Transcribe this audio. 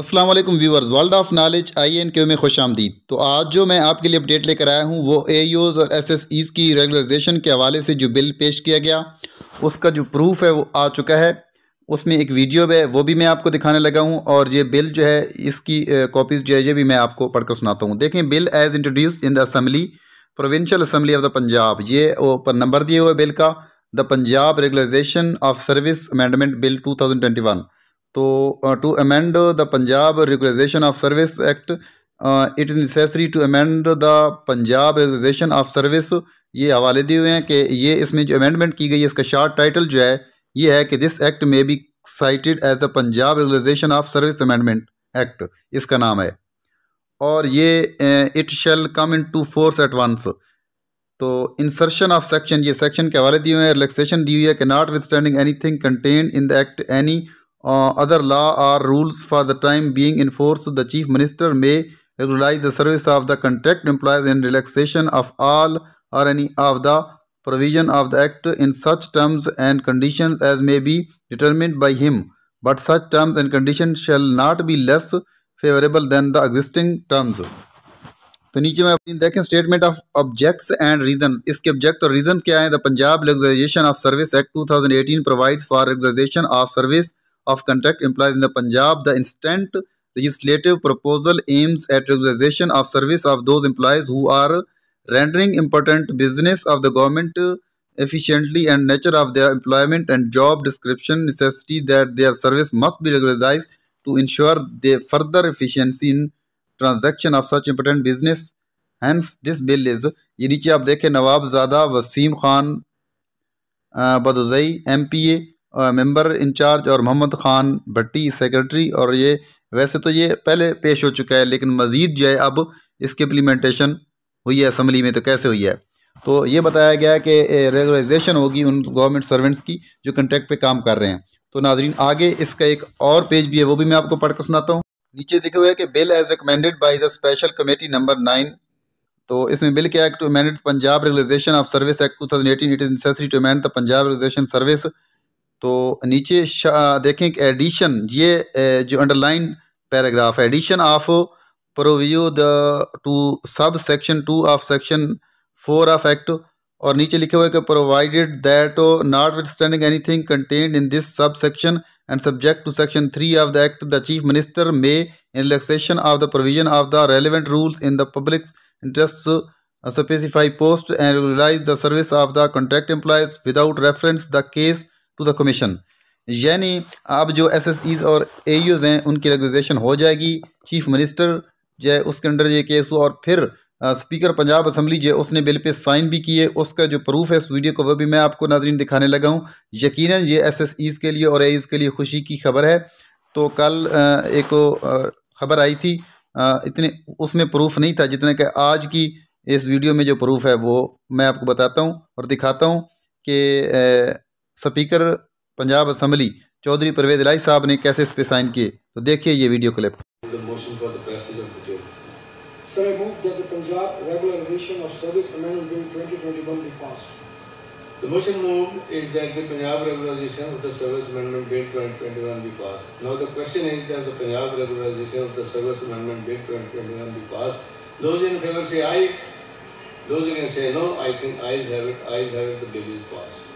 Aslam viewers world of knowledge I N Q में खुश आमदीद तो आज जो मैं आपके लिए अपडेट लेकर आया हूँ वो ए यूज़ और एस एस ईज़ की रेगुलराइजेशन के हवाले से जो बिल पेश किया गया उसका जो प्रूफ है वो आ चुका है उसमें एक वीडियो है वो भी मैं आपको दिखाने लगा हूँ और ये बिल जो है इसकी कॉपीज़ जो है ये भी मैं आपको पढ़कर सुनाता हूँ देखें bill as introduce in the assembly provincial assembly of the Punjab ये ऊपर नंबर दिए हुए बिल का the Punjab regularization of service amendment bill two thousand twenty one तो to amend the Punjab regularization of service act it is necessary to amend the Punjab regularization of service ये हवाले दिए हुए हैं कि ये इसमें जो अमेंडमेंट की गई है इसका शार्ट टाइटल जो है ये है कि this act may be cited as the Punjab regularization of service amendment act इसका नाम है और ये it shall come into force at once तो इंसर्शन ऑफ सेक्शन ये सेक्शन के हवाले दिए हुए हैं रिलेक्सेशन दी हुई है कि notwithstanding anything contain in the act any uh, other law or rules for the time being in force, the Chief Minister may regularize the service of the contract employees in relaxation of all or any of the provision of the Act in such terms and conditions as may be determined by him. But such terms and conditions shall not be less favorable than the existing terms. तो नीचे में देखें statement of objects and reason इसके object और reason क्या है the Punjab legalization of service act 2018 provides for regularization of service of contract employees in the Punjab, the instant legislative proposal aims at regularization of service of those employees who are rendering important business of the government efficiently and nature of their employment and job description necessity that their service must be regularized to ensure the further efficiency in transaction of such important business. Hence, this bill is ye niche aap dekhe nawab zada wasim khan Badozai mpa member incharge और मोहम्मद ख़ान भट्टी secretary और ये वैसे तो ये पहले पेश हो चुका है लेकिन मज़ीद जो है अब इसकी इम्प्लीमेंटेशन हुई है असम्बली में तो कैसे हुई है तो ये बताया गया है कि रेगुलाइजेशन होगी उन गवर्नमेंट सर्वेंट्स की जो कंट्रैक्ट पे काम कर रहे हैं तो नाजरीन आगे इसका एक और पेज भी है वो भी मैं आपको पढ़कर सुनाता हूँ नीचे दिखे हुए कि bill as recommended by the special committee number nine तो इसमें बिल के act to amend Punjab regularization of service act two thousand eighteen it is necessary to amend the Punjab regularization service तो नीचे देखें एडिशन ये जो underline paragraph addition of proviso the to sub section two of section four of act और नीचे लिखे हुए कि provided that not understanding anything in this sub section and subject to section three of the act the chief minister may in relaxation of the provision of the relevant rules in the public interest specify post and release the service of the contract employees without reference the case to the commission यानी आप जो S S ease और ए use e हैं उनकी regulation हो जाएगी chief minister जो है उसके अंडर ये केस हुआ और फिर स्पीकर पंजाब असम्बली जो उसने बिल पे साइन भी किए उसका जो प्रूफ है उस वीडियो को वह भी मैं आपको नाजरीन दिखाने लगा हूँ यकीनन ये एस एस ईज़ के लिए और एज e के लिए खुशी की खबर है तो कल एक खबर आई थी इतने उसमें प्रूफ नहीं था जितने कि आज की इस वीडियो में जो प्रूफ है वो मैं आपको बताता हूँ और दिखाता हूँ कि स्पीकर पंजाब असम्बली चौधरी परवेज लाई साहब ने कैसे इस पे साइन किए तो देखिए ये video clip the motion moved is that the Punjab Regularization of the Service Amendment Bill 2021 be passed. Now the question is that the Punjab Regularization of the Service Amendment Bill 2021 be passed. Those in favour say aye. Those against say no. I think ayes have it. Ayes have it. The bill is passed.